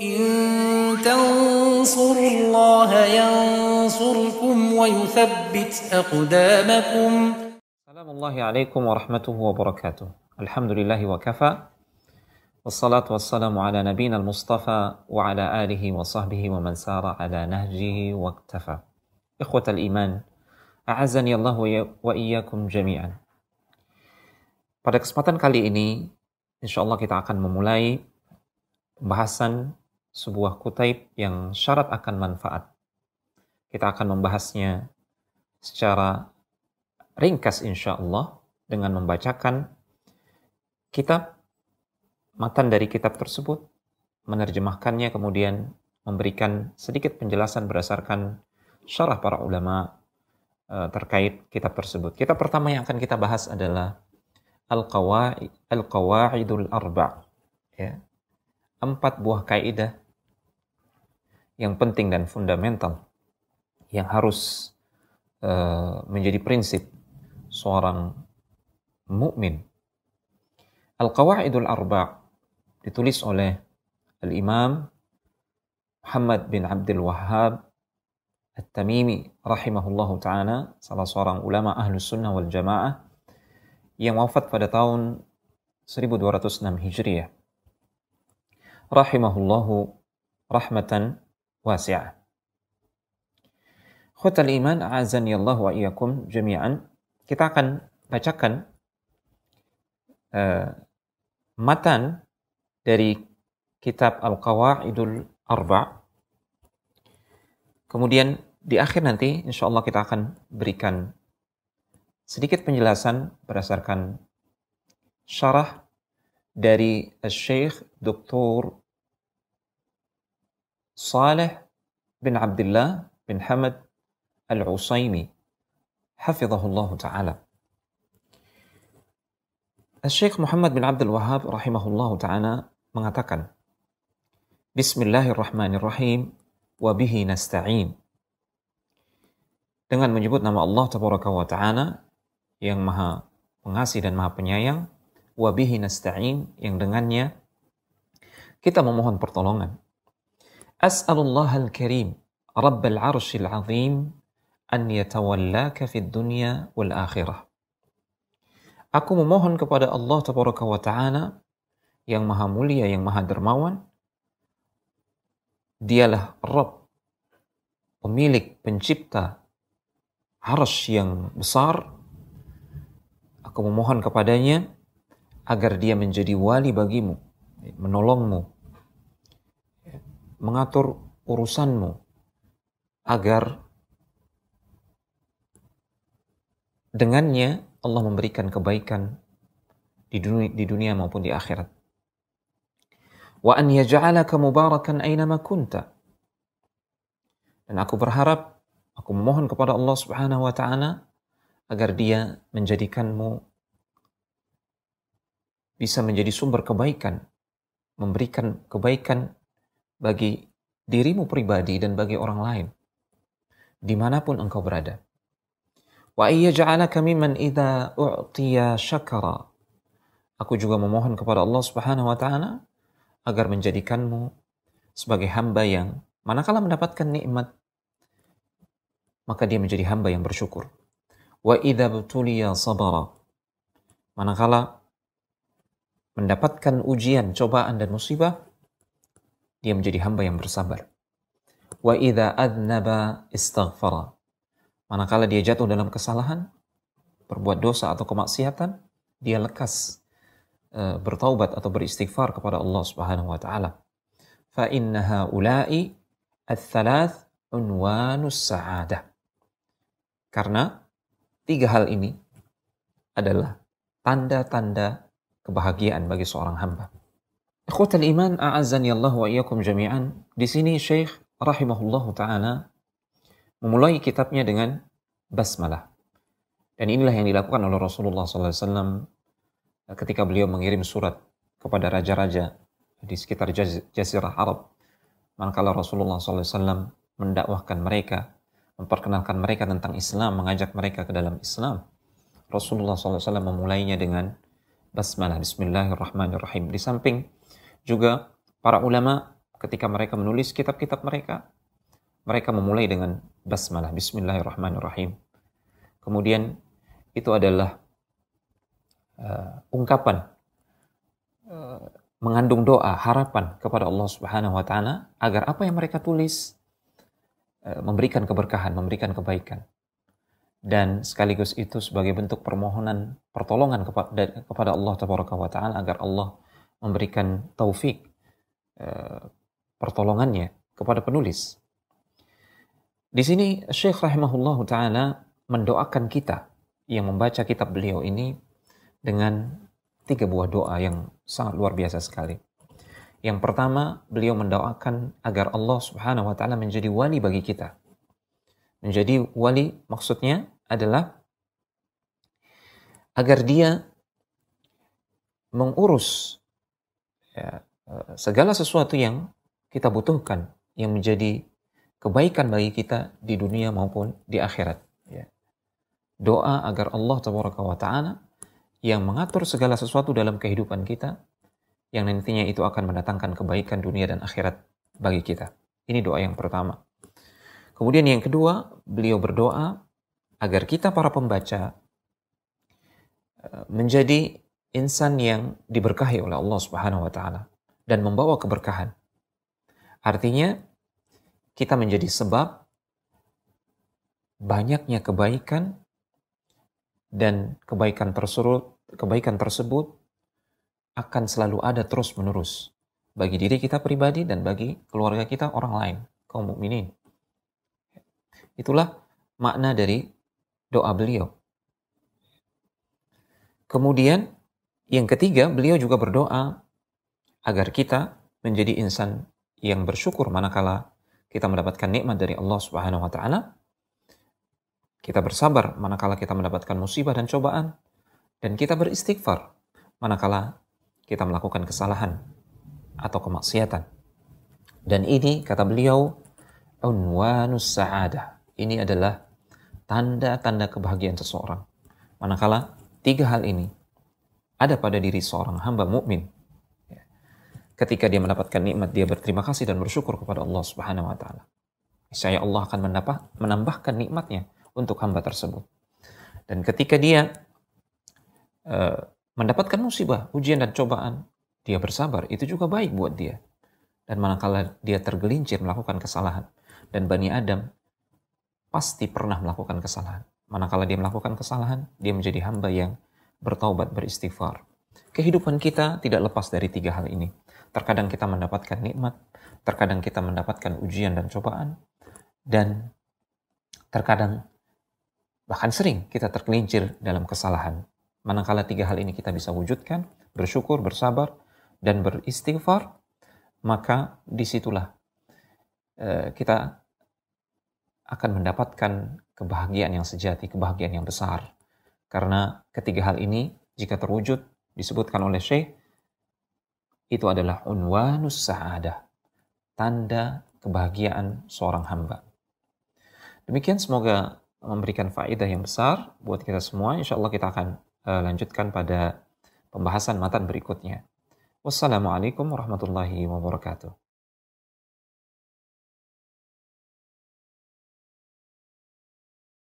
إن تنصروا الله ينصركم ويثبت أقدامكم سلام الله عليكم ورحمته وبركاته الحمد لله وكفى والصلاة والسلام على نبينا المصطفى وعلى آله وصحبه ومن سار على نهجه واكتفى إخوة الإيمان أعزني الله وإياكم جميعا Pada kesempatan kali ini, insya Allah kita akan memulai pembahasan sebuah kutaib yang syarat akan manfaat. Kita akan membahasnya secara ringkas insya Allah dengan membacakan kitab, matan dari kitab tersebut, menerjemahkannya kemudian memberikan sedikit penjelasan berdasarkan syarah para ulama e, terkait kitab tersebut. Kitab pertama yang akan kita bahas adalah Al-Qawaidul Arba' ya. Empat buah kaidah yang penting dan fundamental yang harus uh, menjadi prinsip seorang mukmin. Al-Qawaidul Arba' ditulis oleh Al-Imam Muhammad bin Abdul Wahhab At-Tamimi rahimahullahu ta'ala salah seorang ulama ahlus sunnah wal jamaah yang wafat pada tahun 1206 Hijriah rahimahullahu rahmatan wasi'ah. Khutal iman azani Allah wa iyakum jami'an. Kita akan bacakan uh, matan dari kitab Al-Qawa'idul Arba. Kemudian di akhir nanti insya Allah kita akan berikan sedikit penjelasan berdasarkan syarah dari Syekh Dr. Saleh bin Abdullah bin Hamad Al-Usaimi hafizahullah ta'ala. Syekh Muhammad bin Abdul Wahab rahimahullah ta'ala mengatakan, Bismillahirrahmanirrahim wa nasta'in. Dengan menyebut nama Allah tabaraka wa ta'ala yang maha pengasih dan maha penyayang, wa bihi nasta'in yang dengannya kita memohon pertolongan. أسأل الله الكريم رب العرش العظيم أن يتولاك في الدنيا والآخرة Aku memohon kepada Allah Tabaraka wa Ta'ala yang maha mulia, yang maha dermawan. Dialah Rabb, pemilik, pencipta, harus yang besar. Aku memohon kepadanya agar dia menjadi wali bagimu, menolongmu, mengatur urusanmu agar dengannya Allah memberikan kebaikan di dunia, di dunia maupun di akhirat. Wa an yaj'alaka mubarakan ainama kunta. Dan aku berharap, aku memohon kepada Allah Subhanahu wa taala agar dia menjadikanmu bisa menjadi sumber kebaikan, memberikan kebaikan bagi dirimu pribadi dan bagi orang lain dimanapun engkau berada. Wa iyaj'alaka mimman idza u'tiya syakara. Aku juga memohon kepada Allah Subhanahu wa taala agar menjadikanmu sebagai hamba yang manakala mendapatkan nikmat maka dia menjadi hamba yang bersyukur. Wa idza butuliya sabara. Manakala mendapatkan ujian, cobaan dan musibah, dia menjadi hamba yang bersabar. Wa idza adnaba istaghfara. Manakala dia jatuh dalam kesalahan, berbuat dosa atau kemaksiatan, dia lekas e, bertaubat atau beristighfar kepada Allah Subhanahu wa taala. Fa innaha ula'i ats-tsalath unwanus sa'adah. Karena tiga hal ini adalah tanda-tanda kebahagiaan bagi seorang hamba. Ikhwatal iman a'azzani Allah wa iyyakum jami'an. Di sini Syekh rahimahullah taala memulai kitabnya dengan basmalah. Dan inilah yang dilakukan oleh Rasulullah SAW ketika beliau mengirim surat kepada raja-raja di sekitar Jazirah Arab. Manakala Rasulullah SAW mendakwahkan mereka, memperkenalkan mereka tentang Islam, mengajak mereka ke dalam Islam. Rasulullah SAW memulainya dengan basmalah Bismillahirrahmanirrahim. Di samping juga para ulama ketika mereka menulis kitab-kitab mereka, mereka memulai dengan basmalah bismillahirrahmanirrahim. Kemudian itu adalah uh, ungkapan eh, mengandung doa, harapan kepada Allah Subhanahu wa taala agar apa yang mereka tulis eh, memberikan keberkahan, memberikan kebaikan. Dan sekaligus itu sebagai bentuk permohonan pertolongan kepada Allah kepada Allah Taala agar Allah memberikan taufik eh, pertolongannya kepada penulis. Di sini Syekh rahimahullah taala mendoakan kita yang membaca kitab beliau ini dengan tiga buah doa yang sangat luar biasa sekali. Yang pertama, beliau mendoakan agar Allah Subhanahu wa taala menjadi wali bagi kita. Menjadi wali maksudnya adalah agar dia mengurus ya, eh, segala sesuatu yang kita butuhkan yang menjadi kebaikan bagi kita di dunia maupun di akhirat. Ya. Doa agar Allah wa Taala yang mengatur segala sesuatu dalam kehidupan kita yang nantinya itu akan mendatangkan kebaikan dunia dan akhirat bagi kita. Ini doa yang pertama. Kemudian yang kedua, beliau berdoa agar kita para pembaca eh, menjadi insan yang diberkahi oleh Allah Subhanahu wa taala dan membawa keberkahan. Artinya kita menjadi sebab banyaknya kebaikan dan kebaikan tersebut kebaikan tersebut akan selalu ada terus-menerus bagi diri kita pribadi dan bagi keluarga kita orang lain, kaum mukminin. Itulah makna dari doa beliau. Kemudian yang ketiga, beliau juga berdoa agar kita menjadi insan yang bersyukur manakala kita mendapatkan nikmat dari Allah Subhanahu wa taala. Kita bersabar manakala kita mendapatkan musibah dan cobaan dan kita beristighfar manakala kita melakukan kesalahan atau kemaksiatan. Dan ini kata beliau unwanus sa'adah. Ini adalah tanda-tanda kebahagiaan seseorang. Manakala tiga hal ini ada pada diri seorang hamba mukmin. Ya. Ketika dia mendapatkan nikmat, dia berterima kasih dan bersyukur kepada Allah Subhanahu wa taala. Saya Allah akan menambah, menambahkan nikmatnya untuk hamba tersebut. Dan ketika dia e, mendapatkan musibah, ujian dan cobaan, dia bersabar, itu juga baik buat dia. Dan manakala dia tergelincir melakukan kesalahan, dan Bani Adam pasti pernah melakukan kesalahan. Manakala dia melakukan kesalahan, dia menjadi hamba yang bertaubat, beristighfar. Kehidupan kita tidak lepas dari tiga hal ini. Terkadang kita mendapatkan nikmat, terkadang kita mendapatkan ujian dan cobaan, dan terkadang bahkan sering kita tergelincir dalam kesalahan. Manakala tiga hal ini kita bisa wujudkan, bersyukur, bersabar, dan beristighfar, maka disitulah eh, kita akan mendapatkan kebahagiaan yang sejati, kebahagiaan yang besar. Karena ketiga hal ini jika terwujud disebutkan oleh Syekh itu adalah unwanus sa'adah, tanda kebahagiaan seorang hamba. Demikian semoga memberikan faedah yang besar buat kita semua. Insya Allah kita akan eh, lanjutkan pada pembahasan matan berikutnya. Wassalamualaikum warahmatullahi wabarakatuh.